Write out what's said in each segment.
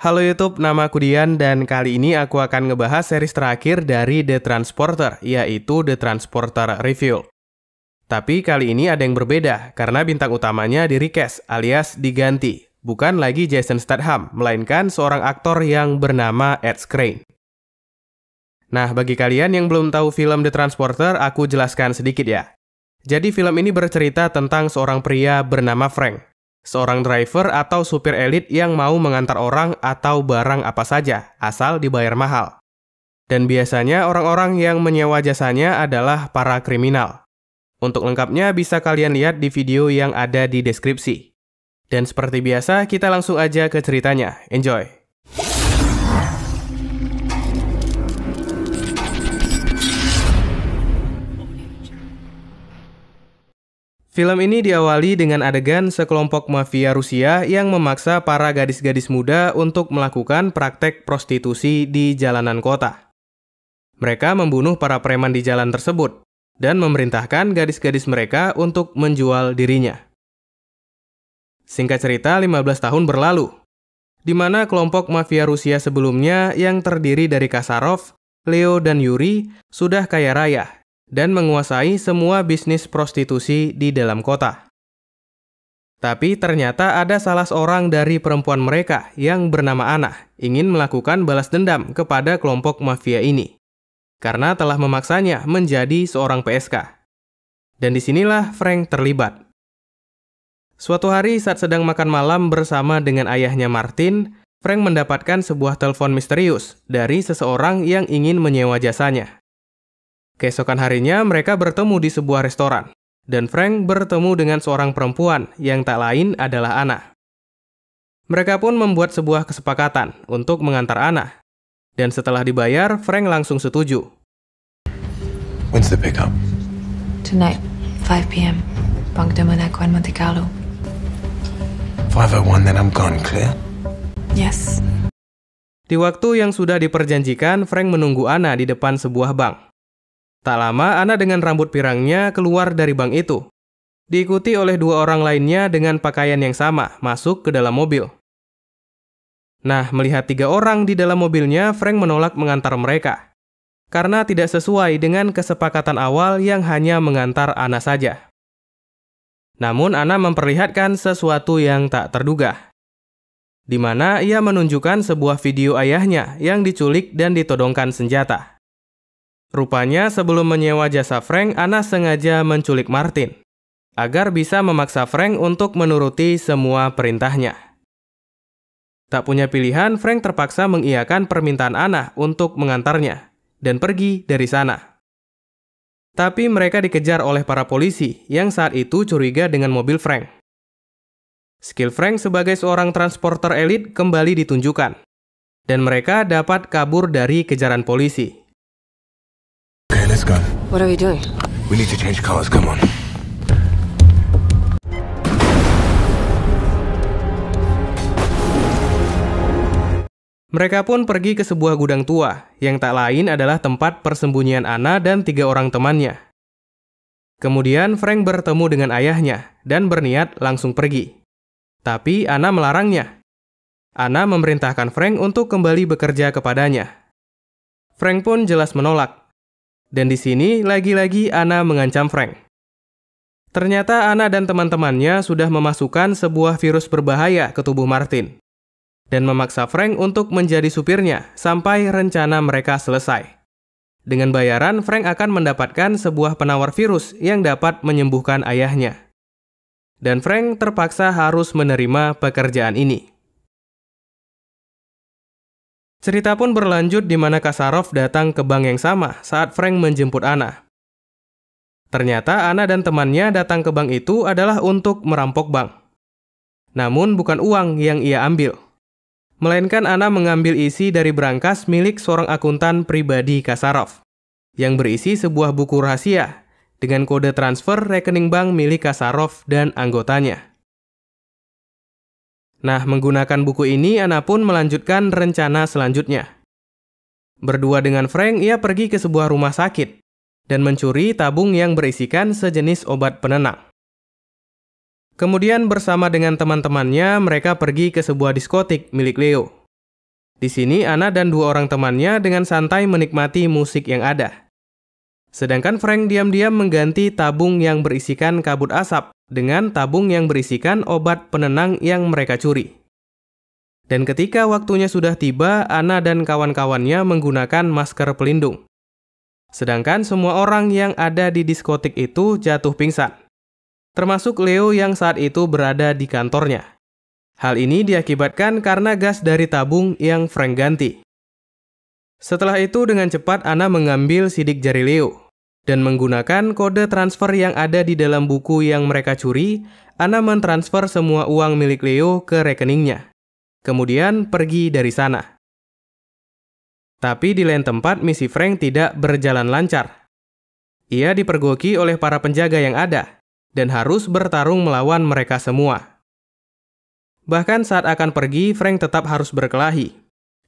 Halo YouTube, nama aku Dian dan kali ini aku akan ngebahas seri terakhir dari The Transporter, yaitu The Transporter Review. Tapi kali ini ada yang berbeda, karena bintang utamanya di request alias diganti. Bukan lagi Jason Statham, melainkan seorang aktor yang bernama Ed Crane. Nah, bagi kalian yang belum tahu film The Transporter, aku jelaskan sedikit ya. Jadi film ini bercerita tentang seorang pria bernama Frank, Seorang driver atau supir elit yang mau mengantar orang atau barang apa saja, asal dibayar mahal. Dan biasanya orang-orang yang menyewa jasanya adalah para kriminal. Untuk lengkapnya bisa kalian lihat di video yang ada di deskripsi. Dan seperti biasa, kita langsung aja ke ceritanya. Enjoy! Film ini diawali dengan adegan sekelompok mafia Rusia yang memaksa para gadis-gadis muda untuk melakukan praktek prostitusi di jalanan kota. Mereka membunuh para preman di jalan tersebut dan memerintahkan gadis-gadis mereka untuk menjual dirinya. Singkat cerita, 15 tahun berlalu, di mana kelompok mafia Rusia sebelumnya yang terdiri dari Kasarov, Leo, dan Yuri sudah kaya raya dan menguasai semua bisnis prostitusi di dalam kota. Tapi ternyata ada salah seorang dari perempuan mereka yang bernama Ana ingin melakukan balas dendam kepada kelompok mafia ini karena telah memaksanya menjadi seorang PSK. Dan disinilah Frank terlibat. Suatu hari saat sedang makan malam bersama dengan ayahnya Martin, Frank mendapatkan sebuah telepon misterius dari seseorang yang ingin menyewa jasanya. Keesokan harinya mereka bertemu di sebuah restoran, dan Frank bertemu dengan seorang perempuan yang tak lain adalah Anna. Mereka pun membuat sebuah kesepakatan untuk mengantar Anna dan setelah dibayar, Frank langsung setuju. When's the pickup? Tonight, 5 p.m. Bank de Monaco in Monte Carlo. 501, then I'm gone, clear? Yes. Di waktu yang sudah diperjanjikan, Frank menunggu Anna di depan sebuah bank. Tak lama, Ana dengan rambut pirangnya keluar dari bank itu. Diikuti oleh dua orang lainnya dengan pakaian yang sama, masuk ke dalam mobil. Nah, melihat tiga orang di dalam mobilnya, Frank menolak mengantar mereka. Karena tidak sesuai dengan kesepakatan awal yang hanya mengantar Ana saja. Namun Ana memperlihatkan sesuatu yang tak terduga. Di mana ia menunjukkan sebuah video ayahnya yang diculik dan ditodongkan senjata. Rupanya sebelum menyewa jasa Frank, Ana sengaja menculik Martin agar bisa memaksa Frank untuk menuruti semua perintahnya. Tak punya pilihan, Frank terpaksa mengiyakan permintaan Ana untuk mengantarnya dan pergi dari sana. Tapi mereka dikejar oleh para polisi yang saat itu curiga dengan mobil Frank. Skill Frank sebagai seorang transporter elit kembali ditunjukkan, dan mereka dapat kabur dari kejaran polisi gun. What are we doing? We need to change colors. Come on. Mereka pun pergi ke sebuah gudang tua, yang tak lain adalah tempat persembunyian Anna dan tiga orang temannya. Kemudian Frank bertemu dengan ayahnya dan berniat langsung pergi. Tapi Anna melarangnya. Anna memerintahkan Frank untuk kembali bekerja kepadanya. Frank pun jelas menolak dan di sini lagi-lagi Ana mengancam Frank. Ternyata Ana dan teman-temannya sudah memasukkan sebuah virus berbahaya ke tubuh Martin dan memaksa Frank untuk menjadi supirnya sampai rencana mereka selesai. Dengan bayaran, Frank akan mendapatkan sebuah penawar virus yang dapat menyembuhkan ayahnya. Dan Frank terpaksa harus menerima pekerjaan ini. Cerita pun berlanjut di mana Kasarov datang ke bank yang sama saat Frank menjemput Ana. Ternyata Ana dan temannya datang ke bank itu adalah untuk merampok bank. Namun bukan uang yang ia ambil. Melainkan Ana mengambil isi dari berangkas milik seorang akuntan pribadi Kasarov, yang berisi sebuah buku rahasia dengan kode transfer rekening bank milik Kasarov dan anggotanya. Nah, menggunakan buku ini, Ana pun melanjutkan rencana selanjutnya. Berdua dengan Frank, ia pergi ke sebuah rumah sakit dan mencuri tabung yang berisikan sejenis obat penenang. Kemudian bersama dengan teman-temannya, mereka pergi ke sebuah diskotik milik Leo. Di sini, Ana dan dua orang temannya dengan santai menikmati musik yang ada. Sedangkan Frank diam-diam mengganti tabung yang berisikan kabut asap dengan tabung yang berisikan obat penenang yang mereka curi. Dan ketika waktunya sudah tiba, Ana dan kawan-kawannya menggunakan masker pelindung. Sedangkan semua orang yang ada di diskotik itu jatuh pingsan. Termasuk Leo yang saat itu berada di kantornya. Hal ini diakibatkan karena gas dari tabung yang Frank ganti. Setelah itu dengan cepat Ana mengambil sidik jari Leo dan menggunakan kode transfer yang ada di dalam buku yang mereka curi, Ana mentransfer semua uang milik Leo ke rekeningnya. Kemudian pergi dari sana. Tapi di lain tempat misi Frank tidak berjalan lancar. Ia dipergoki oleh para penjaga yang ada dan harus bertarung melawan mereka semua. Bahkan saat akan pergi, Frank tetap harus berkelahi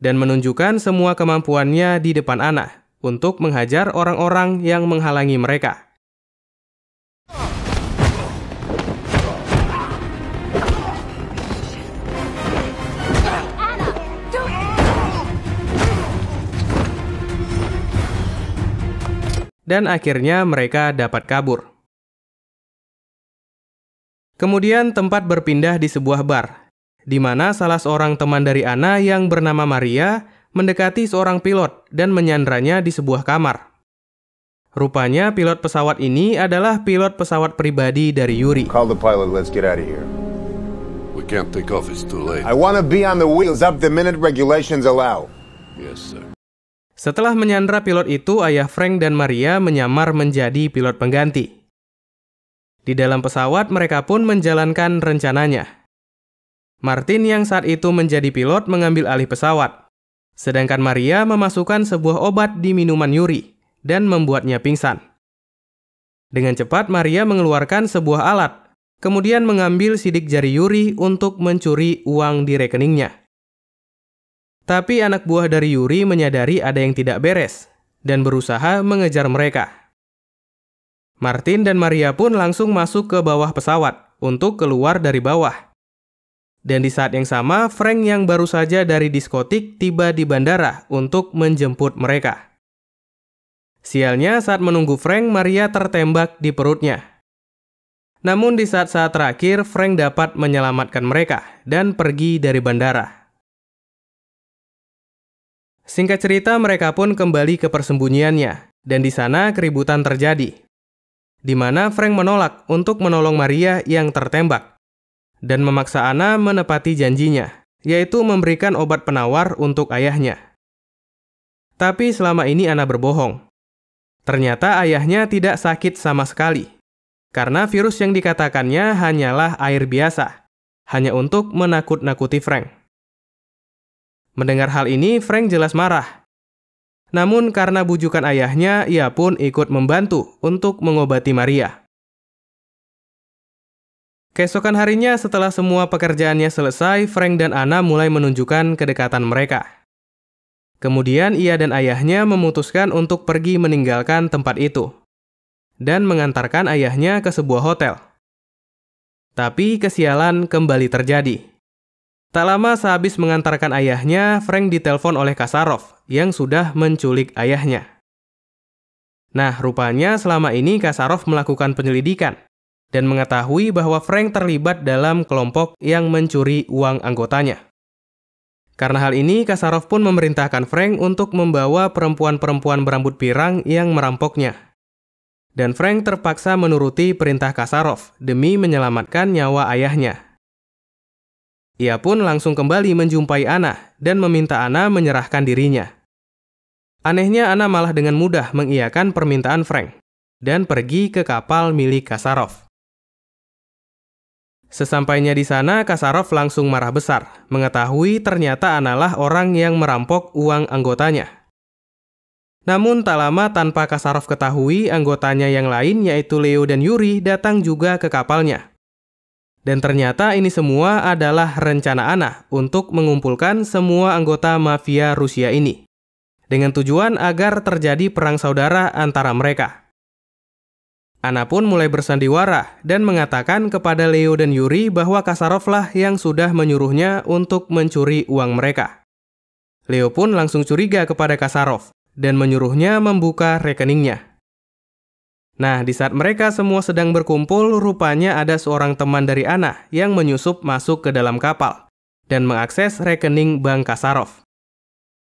dan menunjukkan semua kemampuannya di depan anak untuk menghajar orang-orang yang menghalangi mereka. Dan akhirnya mereka dapat kabur. Kemudian tempat berpindah di sebuah bar, di mana salah seorang teman dari Ana yang bernama Maria mendekati seorang pilot dan menyandranya di sebuah kamar. Rupanya pilot pesawat ini adalah pilot pesawat pribadi dari Yuri. Call the pilot, let's get out of here. We can't take off, it's too late. I want to be on the wheels up the minute regulations allow. Yes, sir. Setelah menyandra pilot itu, ayah Frank dan Maria menyamar menjadi pilot pengganti. Di dalam pesawat, mereka pun menjalankan rencananya. Martin yang saat itu menjadi pilot mengambil alih pesawat. Sedangkan Maria memasukkan sebuah obat di minuman Yuri dan membuatnya pingsan. Dengan cepat Maria mengeluarkan sebuah alat, kemudian mengambil sidik jari Yuri untuk mencuri uang di rekeningnya. Tapi anak buah dari Yuri menyadari ada yang tidak beres dan berusaha mengejar mereka. Martin dan Maria pun langsung masuk ke bawah pesawat untuk keluar dari bawah. Dan di saat yang sama, Frank yang baru saja dari diskotik tiba di bandara untuk menjemput mereka. Sialnya, saat menunggu Frank, Maria tertembak di perutnya. Namun di saat-saat terakhir, Frank dapat menyelamatkan mereka dan pergi dari bandara. Singkat cerita, mereka pun kembali ke persembunyiannya, dan di sana keributan terjadi. Di mana Frank menolak untuk menolong Maria yang tertembak dan memaksa Ana menepati janjinya, yaitu memberikan obat penawar untuk ayahnya. Tapi selama ini Ana berbohong. Ternyata ayahnya tidak sakit sama sekali, karena virus yang dikatakannya hanyalah air biasa, hanya untuk menakut-nakuti Frank. Mendengar hal ini, Frank jelas marah. Namun karena bujukan ayahnya, ia pun ikut membantu untuk mengobati Maria. Keesokan harinya setelah semua pekerjaannya selesai, Frank dan Anna mulai menunjukkan kedekatan mereka. Kemudian ia dan ayahnya memutuskan untuk pergi meninggalkan tempat itu dan mengantarkan ayahnya ke sebuah hotel. Tapi kesialan kembali terjadi. Tak lama sehabis mengantarkan ayahnya, Frank ditelepon oleh Kasarov yang sudah menculik ayahnya. Nah, rupanya selama ini Kasarov melakukan penyelidikan dan mengetahui bahwa Frank terlibat dalam kelompok yang mencuri uang anggotanya. Karena hal ini, Kasarov pun memerintahkan Frank untuk membawa perempuan-perempuan berambut pirang yang merampoknya. Dan Frank terpaksa menuruti perintah Kasarov demi menyelamatkan nyawa ayahnya. Ia pun langsung kembali menjumpai Anna dan meminta Anna menyerahkan dirinya. Anehnya Anna malah dengan mudah mengiyakan permintaan Frank dan pergi ke kapal milik Kasarov. Sesampainya di sana, Kasarov langsung marah besar, mengetahui ternyata Analah orang yang merampok uang anggotanya. Namun tak lama tanpa Kasarov ketahui, anggotanya yang lain yaitu Leo dan Yuri datang juga ke kapalnya. Dan ternyata ini semua adalah rencana Ana untuk mengumpulkan semua anggota mafia Rusia ini. Dengan tujuan agar terjadi perang saudara antara mereka. Ana pun mulai bersandiwara dan mengatakan kepada Leo dan Yuri bahwa Kasarov lah yang sudah menyuruhnya untuk mencuri uang mereka. Leo pun langsung curiga kepada Kasarov dan menyuruhnya membuka rekeningnya. Nah, di saat mereka semua sedang berkumpul, rupanya ada seorang teman dari Ana yang menyusup masuk ke dalam kapal dan mengakses rekening Bank Kasarov.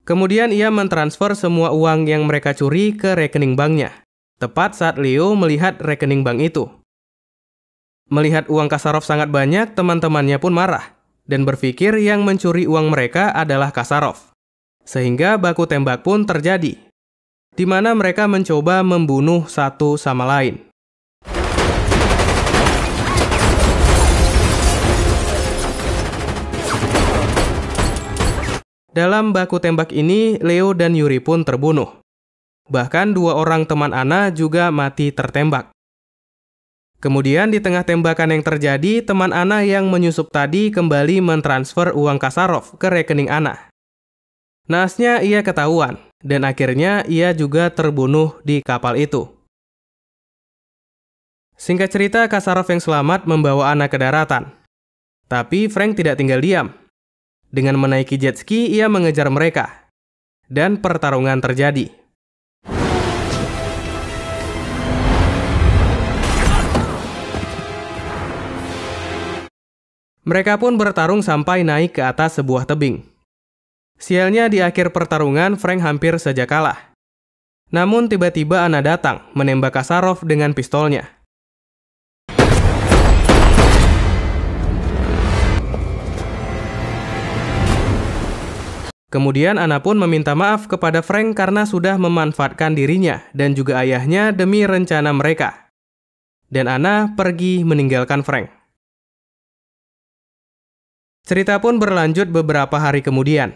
Kemudian ia mentransfer semua uang yang mereka curi ke rekening banknya. Tepat saat Leo melihat rekening bank itu. Melihat uang Kasarov sangat banyak, teman-temannya pun marah dan berpikir yang mencuri uang mereka adalah Kasarov. Sehingga baku tembak pun terjadi, di mana mereka mencoba membunuh satu sama lain. Dalam baku tembak ini, Leo dan Yuri pun terbunuh. Bahkan dua orang teman Ana juga mati tertembak. Kemudian di tengah tembakan yang terjadi, teman Ana yang menyusup tadi kembali mentransfer uang Kasarov ke rekening Ana. Nasnya ia ketahuan, dan akhirnya ia juga terbunuh di kapal itu. Singkat cerita, Kasarov yang selamat membawa Ana ke daratan. Tapi Frank tidak tinggal diam. Dengan menaiki jet ski, ia mengejar mereka. Dan pertarungan terjadi. Mereka pun bertarung sampai naik ke atas sebuah tebing. Sialnya di akhir pertarungan Frank hampir saja kalah. Namun tiba-tiba Ana datang menembak Kasarov dengan pistolnya. Kemudian Ana pun meminta maaf kepada Frank karena sudah memanfaatkan dirinya dan juga ayahnya demi rencana mereka. Dan Ana pergi meninggalkan Frank. Cerita pun berlanjut beberapa hari kemudian,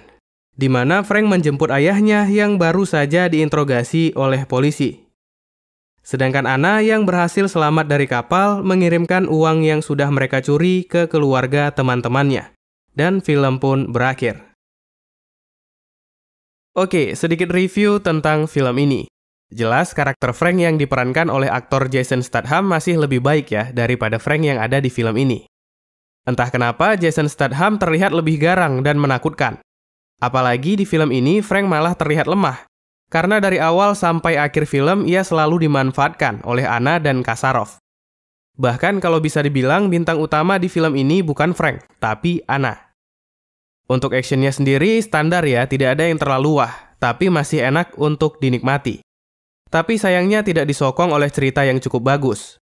di mana Frank menjemput ayahnya yang baru saja diinterogasi oleh polisi. Sedangkan Anna yang berhasil selamat dari kapal mengirimkan uang yang sudah mereka curi ke keluarga teman-temannya. Dan film pun berakhir. Oke, sedikit review tentang film ini. Jelas karakter Frank yang diperankan oleh aktor Jason Statham masih lebih baik ya daripada Frank yang ada di film ini. Entah kenapa Jason Statham terlihat lebih garang dan menakutkan. Apalagi di film ini Frank malah terlihat lemah. Karena dari awal sampai akhir film ia selalu dimanfaatkan oleh Anna dan Kasarov. Bahkan kalau bisa dibilang bintang utama di film ini bukan Frank, tapi Anna. Untuk actionnya sendiri standar ya, tidak ada yang terlalu wah, tapi masih enak untuk dinikmati. Tapi sayangnya tidak disokong oleh cerita yang cukup bagus.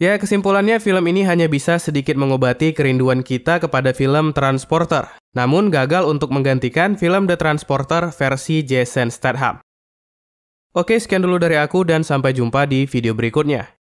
Ya, kesimpulannya film ini hanya bisa sedikit mengobati kerinduan kita kepada film Transporter, namun gagal untuk menggantikan film The Transporter versi Jason Statham. Oke, sekian dulu dari aku dan sampai jumpa di video berikutnya.